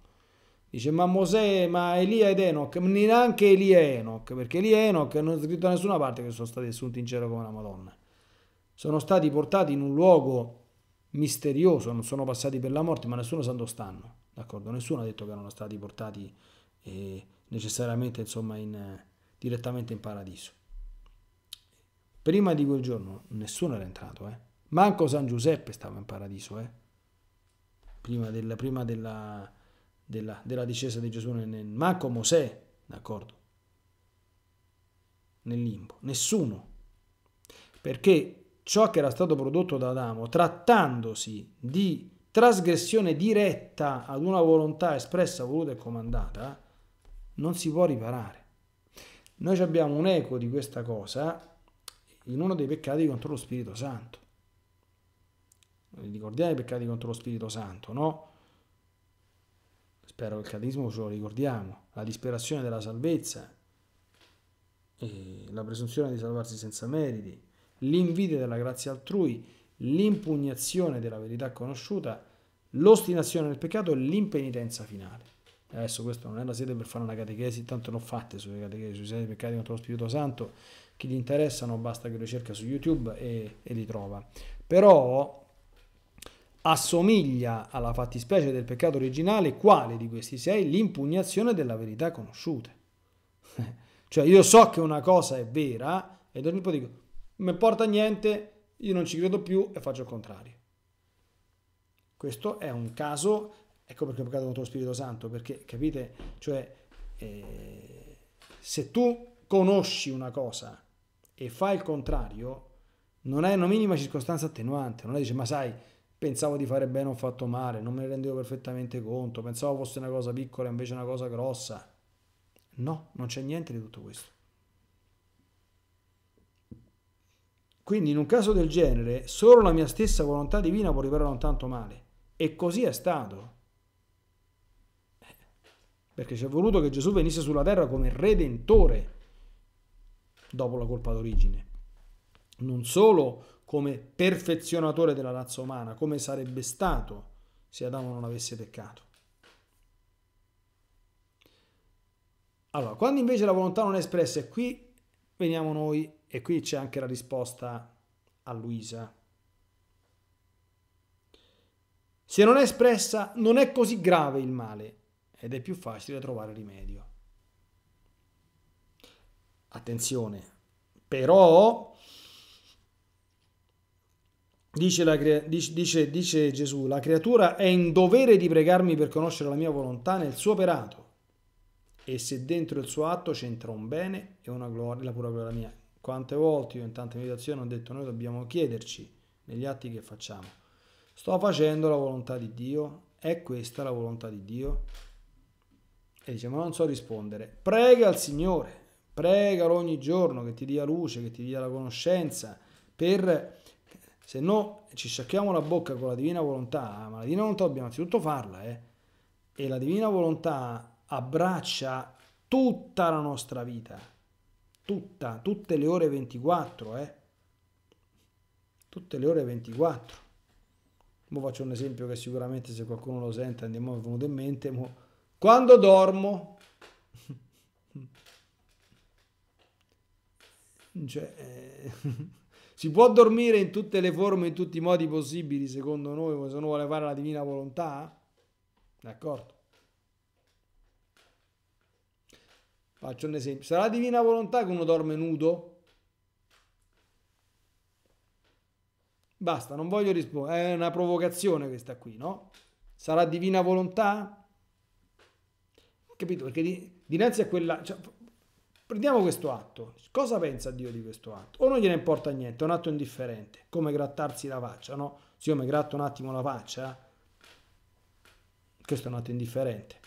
Dice, ma Mosè, ma Elia ed Enoch, neanche Elia e Enoch, perché Elia e Enoch non è scritto da nessuna parte che sono stati assunti in cielo come la Madonna. Sono stati portati in un luogo misterioso, non sono passati per la morte, ma nessuno sa dove stanno, d'accordo? Nessuno ha detto che erano stati portati eh, necessariamente, insomma, in, eh, direttamente in paradiso. Prima di quel giorno nessuno era entrato, eh? Manco San Giuseppe stava in paradiso, eh? Prima della, prima della, della, della discesa di Gesù, nel, manco Mosè, d'accordo? Nel limbo, nessuno. Perché ciò che era stato prodotto da Adamo, trattandosi di trasgressione diretta ad una volontà espressa, voluta e comandata, non si può riparare. Noi abbiamo un eco di questa cosa in uno dei peccati contro lo Spirito Santo. Ricordiamo i peccati contro lo Spirito Santo, no? Spero che il catechismo ce lo ricordiamo. La disperazione della salvezza, la presunzione di salvarsi senza meriti, l'invidia della grazia altrui, l'impugnazione della verità conosciuta, l'ostinazione nel peccato e l'impenitenza finale. Adesso questa non è la sede per fare una catechesi, tanto l'ho fatta sulle catechesi, sui sette peccati contro lo Spirito Santo, chi gli interessano basta che lo cerca su YouTube e, e li trova. Però assomiglia alla fattispecie del peccato originale quale di questi sei l'impugnazione della verità conosciuta. [LAUGHS] cioè io so che una cosa è vera e dopo dico mi porta a niente, io non ci credo più e faccio il contrario. Questo è un caso, ecco perché ho peccato contro lo Spirito Santo, perché capite, cioè eh, se tu conosci una cosa e fai il contrario, non è una minima circostanza attenuante, non è dice ma sai, pensavo di fare bene, ho fatto male, non me ne rendevo perfettamente conto, pensavo fosse una cosa piccola, invece una cosa grossa. No, non c'è niente di tutto questo. Quindi in un caso del genere solo la mia stessa volontà divina può liberare un tanto male. E così è stato. Perché ci è voluto che Gesù venisse sulla terra come redentore dopo la colpa d'origine. Non solo come perfezionatore della razza umana, come sarebbe stato se Adamo non avesse peccato. Allora, quando invece la volontà non è espressa, e qui Veniamo noi, e qui c'è anche la risposta a Luisa. Se non è espressa, non è così grave il male ed è più facile trovare rimedio. Attenzione, però, dice, la, dice, dice Gesù, la creatura è in dovere di pregarmi per conoscere la mia volontà nel suo operato e se dentro il suo atto c'entra un bene e una gloria, la pura gloria mia. Quante volte io in tante meditazioni ho detto noi dobbiamo chiederci negli atti che facciamo, sto facendo la volontà di Dio? È questa la volontà di Dio? E dice ma non so rispondere, prega al Signore, pregalo ogni giorno che ti dia luce, che ti dia la conoscenza, per se no ci sciacchiamo la bocca con la divina volontà, ma la divina volontà dobbiamo anzitutto farla, eh? e la divina volontà abbraccia tutta la nostra vita, tutta, tutte le ore 24, eh? Tutte le ore 24. Mo faccio un esempio che sicuramente se qualcuno lo sente andiamo è venuto in mente. Mo... Quando dormo, [LAUGHS] cioè, eh... [LAUGHS] si può dormire in tutte le forme, in tutti i modi possibili, secondo noi, se uno vuole fare la divina volontà? Eh? D'accordo? Faccio un esempio. Sarà divina volontà che uno dorme nudo? Basta, non voglio rispondere. È una provocazione questa qui, no? Sarà divina volontà? Capito? Perché di, dinanzi a quella... Cioè, prendiamo questo atto. Cosa pensa Dio di questo atto? O non gliene importa niente, è un atto indifferente. Come grattarsi la faccia, no? Se io mi gratto un attimo la faccia, questo è un atto indifferente.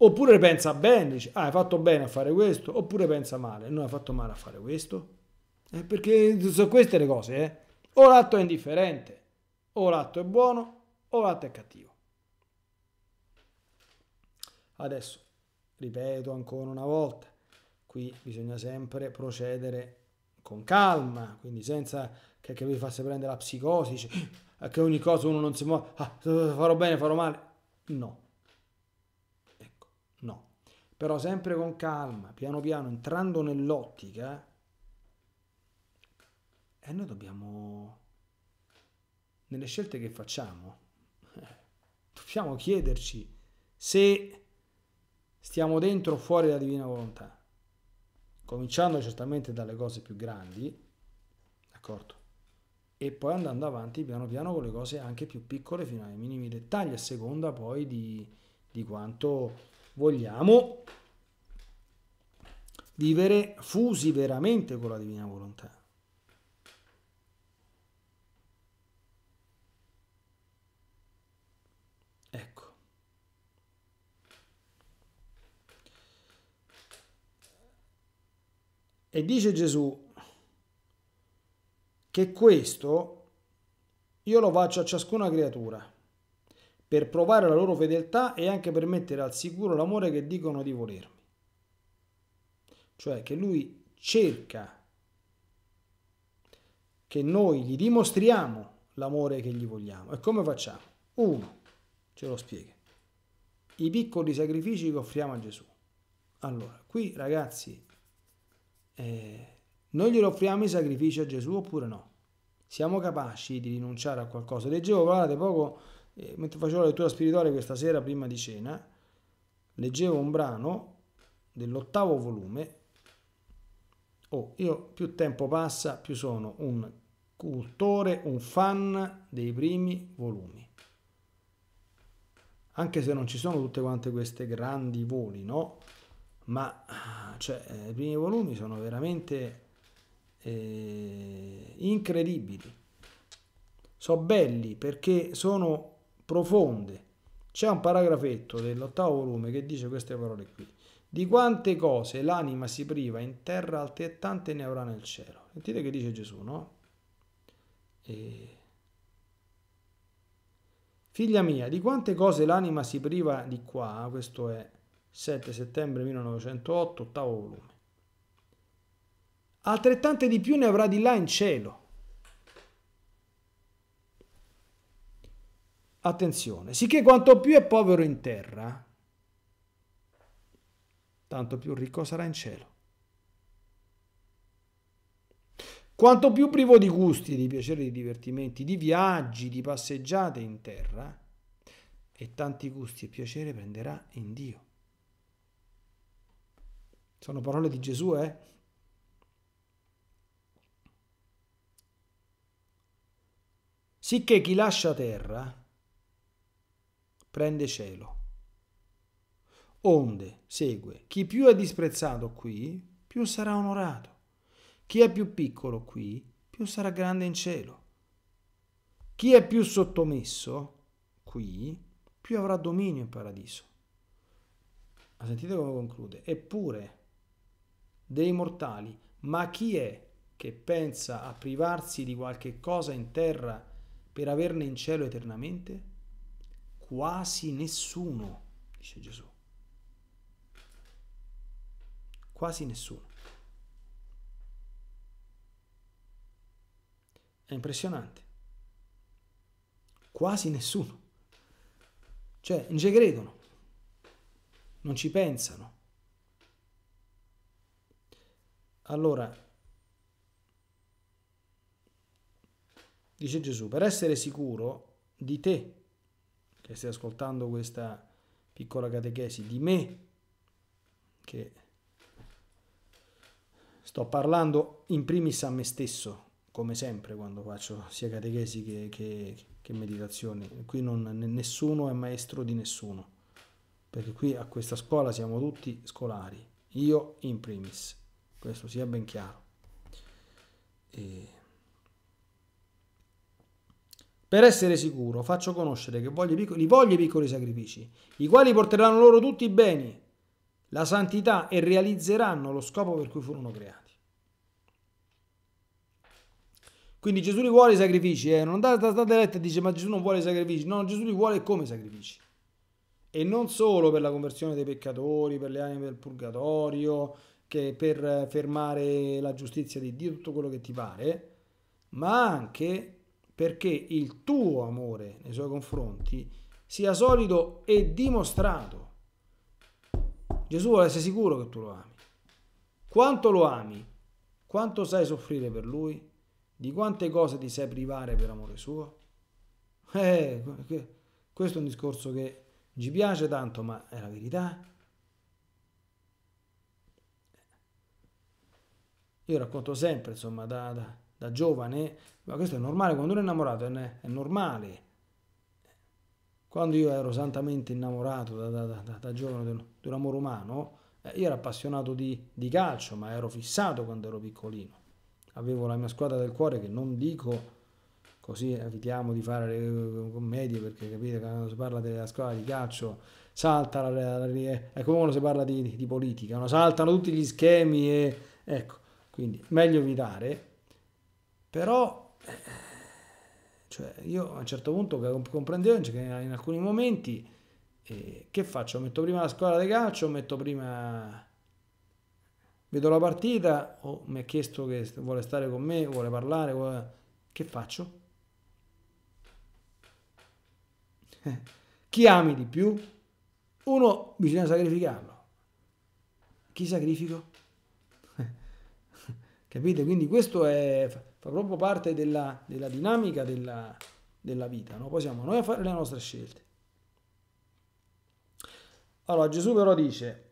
Oppure pensa bene, dice, ah, hai fatto bene a fare questo, oppure pensa male, non hai fatto male a fare questo. Eh, perché sono queste le cose, eh. O l'atto è indifferente, o l'atto è buono, o l'atto è cattivo. Adesso, ripeto ancora una volta, qui bisogna sempre procedere con calma, quindi senza che, che vi fasse prendere la psicosi, cioè, che ogni cosa uno non si muove, ah, farò bene, farò male. No però sempre con calma, piano piano, entrando nell'ottica, eh, e noi dobbiamo, nelle scelte che facciamo, [LAUGHS] dobbiamo chiederci se stiamo dentro o fuori la divina volontà, cominciando certamente dalle cose più grandi, d'accordo? E poi andando avanti piano piano con le cose anche più piccole fino ai minimi dettagli, a seconda poi di, di quanto vogliamo vivere fusi veramente con la divina volontà. Ecco. E dice Gesù che questo io lo faccio a ciascuna creatura per provare la loro fedeltà e anche per mettere al sicuro l'amore che dicono di volermi. Cioè che lui cerca che noi gli dimostriamo l'amore che gli vogliamo. E come facciamo? Uno, ce lo spiega, i piccoli sacrifici che offriamo a Gesù. Allora, qui ragazzi, eh, noi glielo offriamo i sacrifici a Gesù oppure no? Siamo capaci di rinunciare a qualcosa? Leggevo, guardate, poco mentre facevo la lettura spirituale questa sera prima di cena, leggevo un brano dell'ottavo volume. Oh, io più tempo passa, più sono un cultore, un fan dei primi volumi. Anche se non ci sono tutte quante queste grandi voli, no? Ma cioè, eh, i primi volumi sono veramente eh, incredibili. Sono belli perché sono profonde. C'è un paragrafetto dell'ottavo volume che dice queste parole qui. Di quante cose l'anima si priva in terra altrettante ne avrà nel cielo. Sentite che dice Gesù, no? E... Figlia mia, di quante cose l'anima si priva di qua, questo è 7 settembre 1908, ottavo volume. Altrettante di più ne avrà di là in cielo. Attenzione, sicché quanto più è povero in terra, tanto più ricco sarà in cielo. Quanto più privo di gusti, di piaceri, di divertimenti, di viaggi, di passeggiate in terra, e tanti gusti e piacere prenderà in Dio. Sono parole di Gesù, eh? Sicché chi lascia terra prende cielo. Onde segue, chi più è disprezzato qui, più sarà onorato. Chi è più piccolo qui, più sarà grande in cielo. Chi è più sottomesso qui, più avrà dominio in paradiso. Ma sentite come conclude. Eppure, dei mortali, ma chi è che pensa a privarsi di qualche cosa in terra per averne in cielo eternamente? quasi nessuno, dice Gesù. Quasi nessuno. È impressionante. Quasi nessuno. Cioè, non ci credono, non ci pensano. Allora, dice Gesù, per essere sicuro di te che stai ascoltando questa piccola catechesi di me, che sto parlando in primis a me stesso, come sempre quando faccio sia catechesi che, che, che meditazioni. Qui non, nessuno è maestro di nessuno, perché qui a questa scuola siamo tutti scolari, io in primis, questo sia ben chiaro. E per essere sicuro, faccio conoscere che voglio piccoli, voglio piccoli sacrifici, i quali porteranno loro tutti i beni, la santità e realizzeranno lo scopo per cui furono creati. Quindi Gesù li vuole i sacrifici, eh? non andate, state letta e dice ma Gesù non vuole i sacrifici, no Gesù li vuole come sacrifici. E non solo per la conversione dei peccatori, per le anime del purgatorio, che per fermare la giustizia di Dio, tutto quello che ti pare, ma anche perché il tuo amore nei suoi confronti sia solido e dimostrato. Gesù vuole essere sicuro che tu lo ami. Quanto lo ami, quanto sai soffrire per lui, di quante cose ti sai privare per amore suo. Eh, questo è un discorso che ci piace tanto, ma è la verità. Io racconto sempre, insomma, da, da da giovane, ma questo è normale, quando uno è innamorato è, normale. Quando io ero santamente innamorato da, da, da, da giovane di un amore umano, eh, io ero appassionato di, di calcio, ma ero fissato quando ero piccolino. Avevo la mia squadra del cuore che non dico così evitiamo di fare le commedie perché capite quando si parla della squadra di calcio salta la, la, eh, è come quando si parla di, di, di politica no? saltano tutti gli schemi e ecco quindi meglio evitare però, eh, cioè, io a un certo punto comprendevo che in alcuni momenti, eh, che faccio? Metto prima la squadra di calcio, metto prima... Vedo la partita, o oh, mi ha chiesto che vuole stare con me, vuole parlare, vuole... che faccio? Eh, chi ami di più? Uno bisogna sacrificarlo. Chi sacrifico? [LAUGHS] Capite? Quindi questo è fa proprio parte della, della dinamica della, della vita, no? poi siamo noi a fare le nostre scelte. Allora Gesù però dice,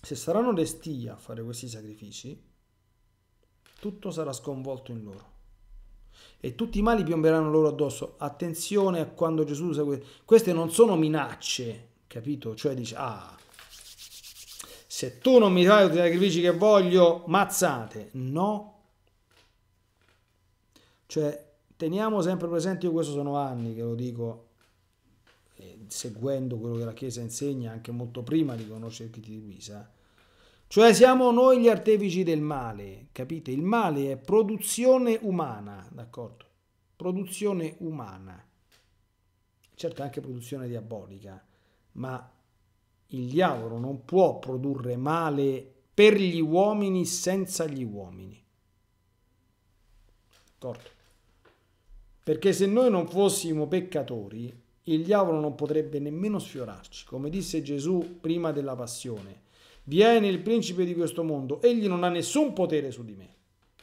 se saranno resti a fare questi sacrifici, tutto sarà sconvolto in loro e tutti i mali piomberanno loro addosso. Attenzione a quando Gesù usa queste. Queste non sono minacce, capito? Cioè dice, ah, se tu non mi fai tutti i sacrifici che voglio, mazzate. No. Cioè, teniamo sempre presente, io questo sono anni che lo dico, eh, seguendo quello che la Chiesa insegna anche molto prima di conoscere chi ti divisa. Cioè siamo noi gli artefici del male, capite? Il male è produzione umana, d'accordo? Produzione umana. Certo anche produzione diabolica, ma il diavolo non può produrre male per gli uomini senza gli uomini. D'accordo? Perché se noi non fossimo peccatori, il diavolo non potrebbe nemmeno sfiorarci. Come disse Gesù prima della passione, viene il principe di questo mondo, egli non ha nessun potere su di me,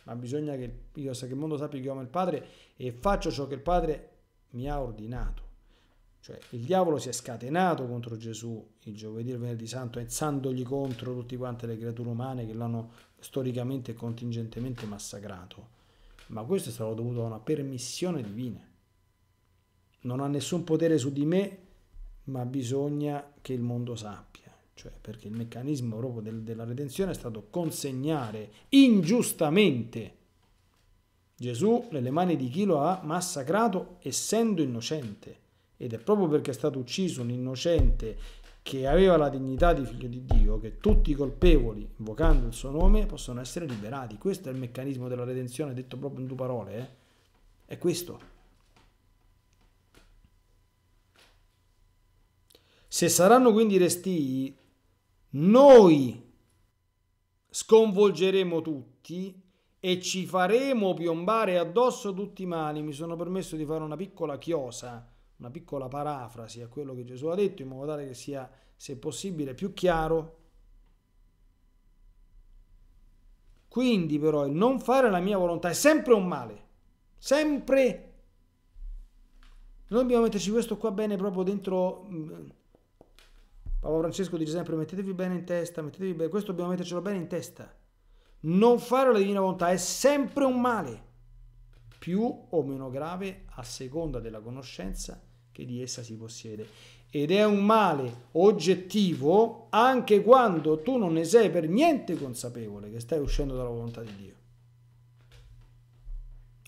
ma bisogna che, io, che il mondo sappia che io amo il Padre e faccio ciò che il Padre mi ha ordinato. Cioè il diavolo si è scatenato contro Gesù il giovedì e il venerdì santo, alzandogli contro tutte quante le creature umane che l'hanno storicamente e contingentemente massacrato. Ma questo è stato dovuto a una permissione divina. Non ha nessun potere su di me, ma bisogna che il mondo sappia. Cioè, perché il meccanismo proprio del, della redenzione è stato consegnare ingiustamente Gesù nelle mani di chi lo ha massacrato essendo innocente ed è proprio perché è stato ucciso un innocente che aveva la dignità di figlio di Dio che tutti i colpevoli, invocando il suo nome, possono essere liberati. Questo è il meccanismo della redenzione, detto proprio in due parole. Eh? È questo. Se saranno quindi resti, noi sconvolgeremo tutti e ci faremo piombare addosso tutti i mali. Mi sono permesso di fare una piccola chiosa una piccola parafrasi a quello che Gesù ha detto in modo tale che sia, se possibile, più chiaro. Quindi però il non fare la mia volontà è sempre un male, sempre. Noi dobbiamo metterci questo qua bene proprio dentro... Mm, Papa Francesco dice sempre mettetevi bene in testa, mettetevi bene, questo dobbiamo mettercelo bene in testa. Non fare la divina volontà è sempre un male, più o meno grave a seconda della conoscenza che di essa si possiede. Ed è un male oggettivo anche quando tu non ne sei per niente consapevole che stai uscendo dalla volontà di Dio.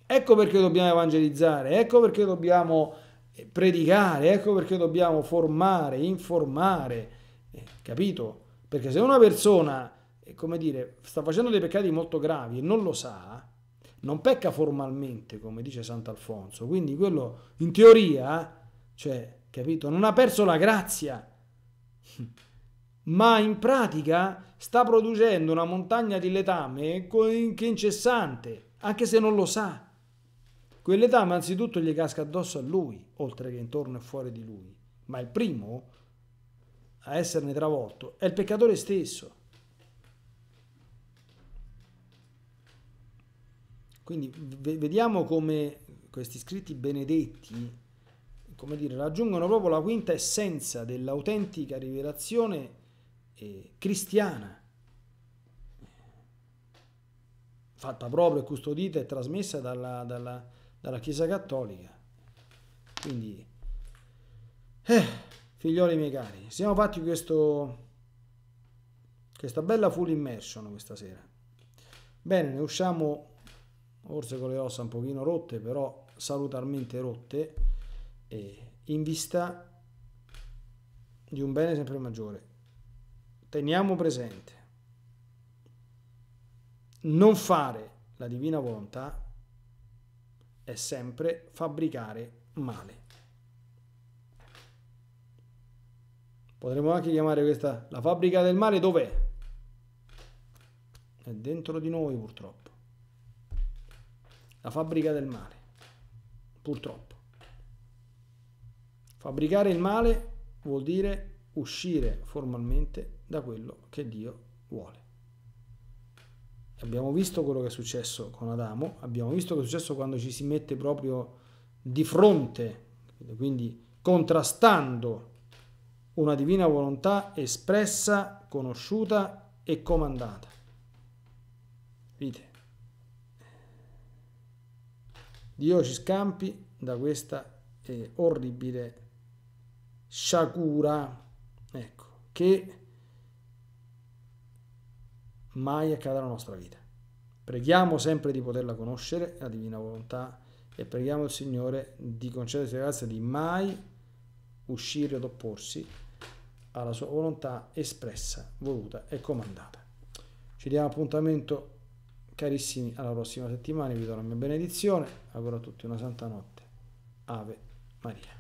Ecco perché dobbiamo evangelizzare, ecco perché dobbiamo eh, predicare, ecco perché dobbiamo formare, informare, eh, capito? Perché se una persona, eh, come dire, sta facendo dei peccati molto gravi e non lo sa, non pecca formalmente, come dice Sant'Alfonso, quindi quello in teoria cioè, capito? Non ha perso la grazia. Ma in pratica sta producendo una montagna di letame che è incessante, anche se non lo sa. Quell'etame anzitutto gli casca addosso a lui, oltre che intorno e fuori di lui. Ma il primo a esserne travolto è il peccatore stesso. Quindi vediamo come questi scritti benedetti come dire, raggiungono proprio la quinta essenza dell'autentica rivelazione eh, cristiana, fatta proprio, custodita e trasmessa dalla, dalla, dalla Chiesa Cattolica. Quindi, eh, figlioli miei cari, siamo fatti questo, questa bella full immersion questa sera. Bene, ne usciamo forse con le ossa un pochino rotte, però salutarmente rotte eh, in vista di un bene sempre maggiore. Teniamo presente, non fare la divina volontà è sempre fabbricare male. Potremmo anche chiamare questa la fabbrica del male dov'è? È dentro di noi purtroppo. La fabbrica del male, purtroppo. Fabbricare il male vuol dire uscire formalmente da quello che Dio vuole. Abbiamo visto quello che è successo con Adamo, abbiamo visto che è successo quando ci si mette proprio di fronte, quindi contrastando una divina volontà espressa, conosciuta e comandata. Vite. Dio ci scampi da questa eh, orribile Shakura, ecco, che mai accada nella nostra vita. Preghiamo sempre di poterla conoscere, la divina volontà, e preghiamo il Signore di concederci la grazia di mai uscire ad opporsi alla sua volontà espressa, voluta e comandata. Ci diamo appuntamento, carissimi, alla prossima settimana. Vi do la mia benedizione. Auguro a tutti una santa notte. Ave Maria.